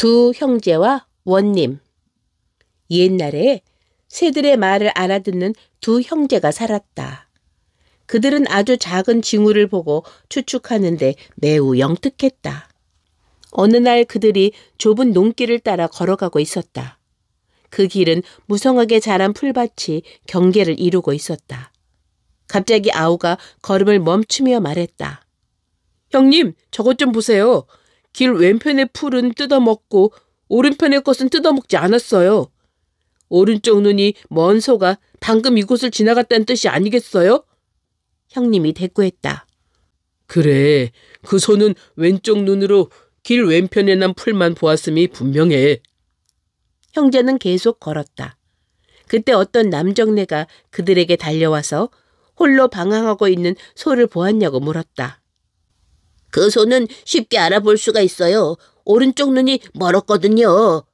두 형제와 원님. 옛날에 새들의 말을 알아듣는 두 형제가 살았다. 그들은 아주 작은 징후를 보고 추측하는데 매우 영특했다. 어느 날 그들이 좁은 농길을 따라 걸어가고 있었다. 그 길은 무성하게 자란 풀밭이 경계를 이루고 있었다. 갑자기 아우가 걸음을 멈추며 말했다. 형님, 저것 좀 보세요. 길 왼편의 풀은 뜯어먹고 오른편의 것은 뜯어먹지 않았어요. 오른쪽 눈이 먼 소가 방금 이곳을 지나갔다는 뜻이 아니겠어요? 형님이 대꾸했다. 그래, 그 소는 왼쪽 눈으로 길 왼편에 난 풀만 보았음이 분명해. 형제는 계속 걸었다. 그때 어떤 남정네가 그들에게 달려와서 홀로 방황하고 있는 소를 보았냐고 물었다. 그 손은 쉽게 알아볼 수가 있어요. 오른쪽 눈이 멀었거든요.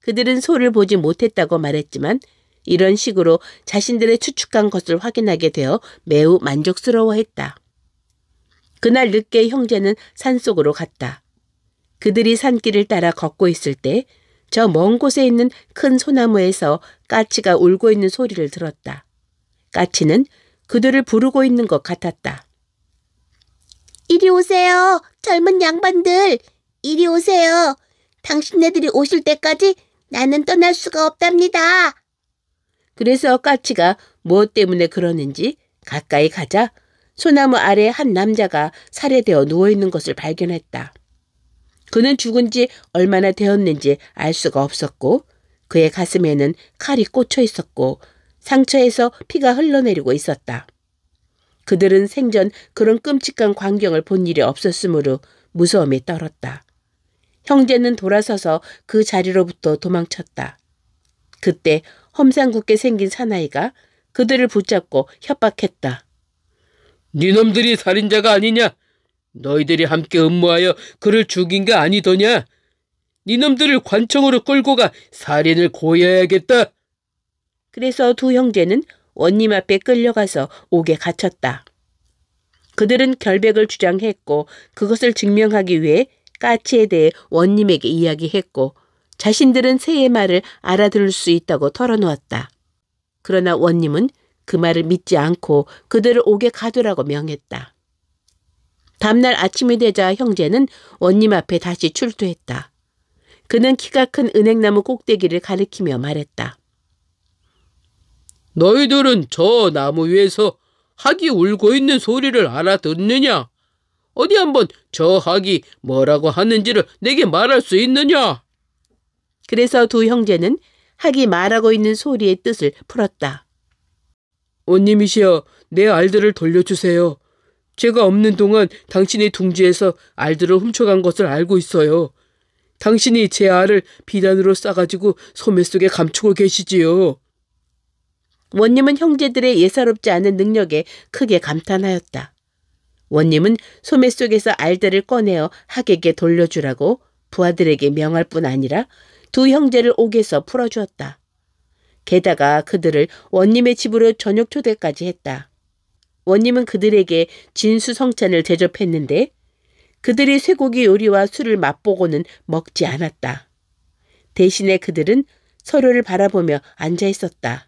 그들은 소를 보지 못했다고 말했지만 이런 식으로 자신들의 추측한 것을 확인하게 되어 매우 만족스러워했다. 그날 늦게 형제는 산속으로 갔다. 그들이 산길을 따라 걷고 있을 때 저 먼 곳에 있는 큰 소나무에서 까치가 울고 있는 소리를 들었다. 까치는 그들을 부르고 있는 것 같았다. 이리 오세요. 젊은 양반들. 이리 오세요. 당신네들이 오실 때까지 나는 떠날 수가 없답니다. 그래서 까치가 무엇 때문에 그러는지 가까이 가자 소나무 아래 한 남자가 살해되어 누워있는 것을 발견했다. 그는 죽은 지 얼마나 되었는지 알 수가 없었고 그의 가슴에는 칼이 꽂혀 있었고 상처에서 피가 흘러내리고 있었다. 그들은 생전 그런 끔찍한 광경을 본 일이 없었으므로 무서움에 떨었다. 형제는 돌아서서 그 자리로부터 도망쳤다. 그때 험상궂게 생긴 사나이가 그들을 붙잡고 협박했다. 니놈들이 살인자가 아니냐? 너희들이 함께 음모하여 그를 죽인 게 아니더냐? 니놈들을 관청으로 끌고 가 살인을 고여야겠다. 그래서 두 형제는 원님 앞에 끌려가서 옥에 갇혔다. 그들은 결백을 주장했고 그것을 증명하기 위해 까치에 대해 원님에게 이야기했고 자신들은 새의 말을 알아들을 수 있다고 털어놓았다. 그러나 원님은 그 말을 믿지 않고 그들을 옥에 가두라고 명했다. 다음날 아침이 되자 형제는 원님 앞에 다시 출두했다. 그는 키가 큰 은행나무 꼭대기를 가리키며 말했다. 너희들은 저 나무 위에서 학이 울고 있는 소리를 알아듣느냐? 어디 한번 저 학이 뭐라고 하는지를 내게 말할 수 있느냐? 그래서 두 형제는 학이 말하고 있는 소리의 뜻을 풀었다. 원님이시여, 내 알들을 돌려주세요. 제가 없는 동안 당신의 둥지에서 알들을 훔쳐간 것을 알고 있어요. 당신이 제 알을 비단으로 싸가지고 소매 속에 감추고 계시지요. 원님은 형제들의 예사롭지 않은 능력에 크게 감탄하였다. 원님은 소매 속에서 알들을 꺼내어 학에게 돌려주라고 부하들에게 명할 뿐 아니라 두 형제를 옥에서 풀어주었다. 게다가 그들을 원님의 집으로 저녁 초대까지 했다. 원님은 그들에게 진수성찬을 대접했는데 그들이 쇠고기 요리와 술을 맛보고는 먹지 않았다. 대신에 그들은 서로를 바라보며 앉아 있었다.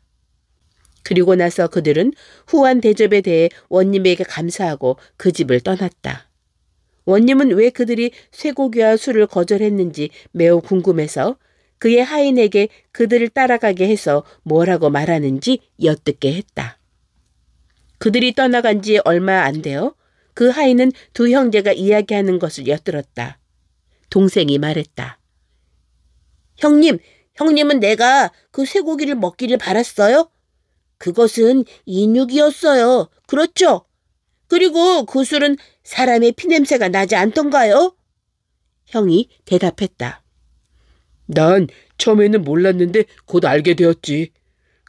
그리고 나서 그들은 후한 대접에 대해 원님에게 감사하고 그 집을 떠났다. 원님은 왜 그들이 쇠고기와 술을 거절했는지 매우 궁금해서 그의 하인에게 그들을 따라가게 해서 뭐라고 말하는지 엿듣게 했다. 그들이 떠나간 지 얼마 안 되어 그 하인은 두 형제가 이야기하는 것을 엿들었다. 동생이 말했다. 형님, 형님은 내가 그 쇠고기를 먹기를 바랐어요? 그것은 인육이었어요. 그렇죠? 그리고 그 술은 사람의 피냄새가 나지 않던가요? 형이 대답했다. 난 처음에는 몰랐는데 곧 알게 되었지.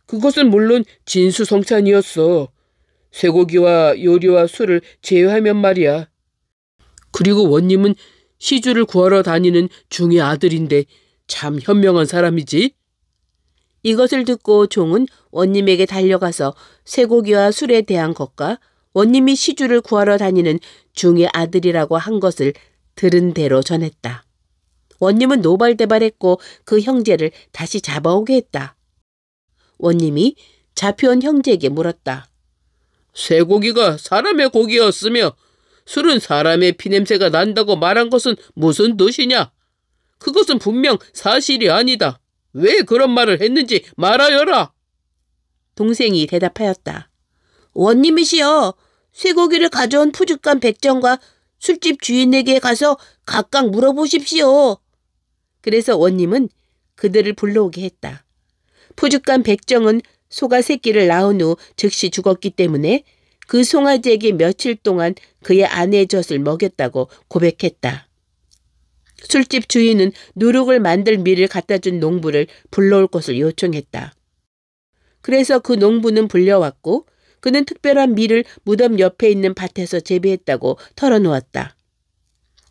그것은 물론 진수성찬이었어. 쇠고기와 요리와 술을 제외하면 말이야. 그리고 원님은 시주를 구하러 다니는 중의 아들인데 참 현명한 사람이지. 이것을 듣고 종은 원님에게 달려가서 쇠고기와 술에 대한 것과 원님이 시주를 구하러 다니는 중의 아들이라고 한 것을 들은 대로 전했다. 원님은 노발대발했고 그 형제를 다시 잡아오게 했다. 원님이 잡혀온 형제에게 물었다. 쇠고기가 사람의 고기였으며 술은 사람의 피냄새가 난다고 말한 것은 무슨 뜻이냐? 그것은 분명 사실이 아니다. 왜 그런 말을 했는지 말하여라. 동생이 대답하였다. 원님이시여, 쇠고기를 가져온 푸줏간 백정과 술집 주인에게 가서 각각 물어보십시오. 그래서 원님은 그들을 불러오게 했다. 푸줏간 백정은 소가 새끼를 낳은 후 즉시 죽었기 때문에 그 송아지에게 며칠 동안 그의 아내의 젖을 먹였다고 고백했다. 술집 주인은 누룩을 만들 밀을 갖다 준 농부를 불러올 것을 요청했다. 그래서 그 농부는 불려왔고 그는 특별한 밀을 무덤 옆에 있는 밭에서 재배했다고 털어놓았다.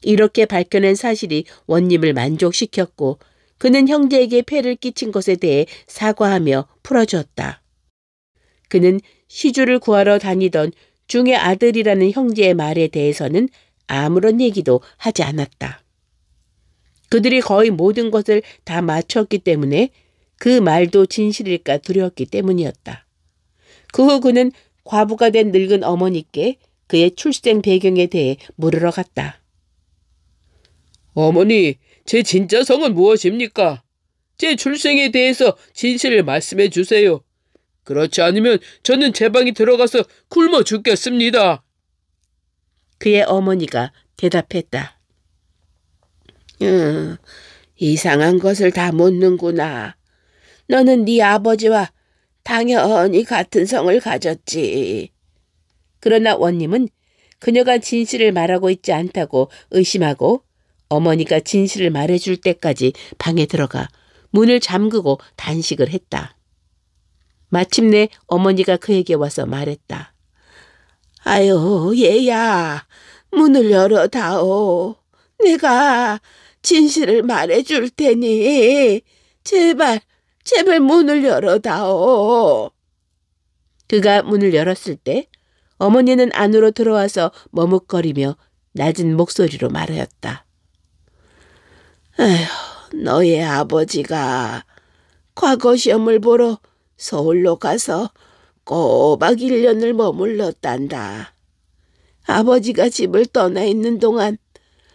이렇게 밝혀낸 사실이 원님을 만족시켰고 그는 형제에게 폐를 끼친 것에 대해 사과하며 풀어주었다. 그는 시주를 구하러 다니던 중의 아들이라는 형제의 말에 대해서는 아무런 얘기도 하지 않았다. 그들이 거의 모든 것을 다 맞췄기 때문에 그 말도 진실일까 두려웠기 때문이었다. 그 후 그는 과부가 된 늙은 어머니께 그의 출생 배경에 대해 물으러 갔다. 어머니, 제 진짜 성은 무엇입니까? 제 출생에 대해서 진실을 말씀해 주세요. 그렇지 않으면 저는 제 방에 들어가서 굶어 죽겠습니다. 그의 어머니가 대답했다. 응, 이상한 것을 다 묻는구나. 너는 네 아버지와 당연히 같은 성을 가졌지. 그러나 원님은 그녀가 진실을 말하고 있지 않다고 의심하고 어머니가 진실을 말해줄 때까지 방에 들어가 문을 잠그고 단식을 했다. 마침내 어머니가 그에게 와서 말했다. 아유, 얘야, 문을 열어 다오. 내가 진실을 말해줄 테니 제발 제발 문을 열어다오. 그가 문을 열었을 때 어머니는 안으로 들어와서 머뭇거리며 낮은 목소리로 말하였다. 에휴, 너의 아버지가 과거 시험을 보러 서울로 가서 꼬박 1년을 머물렀단다. 아버지가 집을 떠나 있는 동안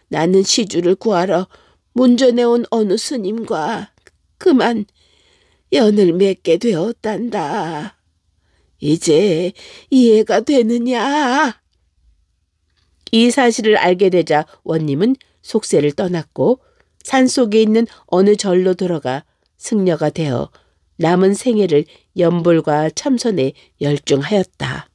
나는 시주를 구하러 문전에 온 어느 스님과 그만 연을 맺게 되었단다. 이제 이해가 되느냐? 이 사실을 알게 되자 원님은 속세를 떠났고 산속에 있는 어느 절로 들어가 승려가 되어 남은 생애를 연불과 참선에 열중하였다.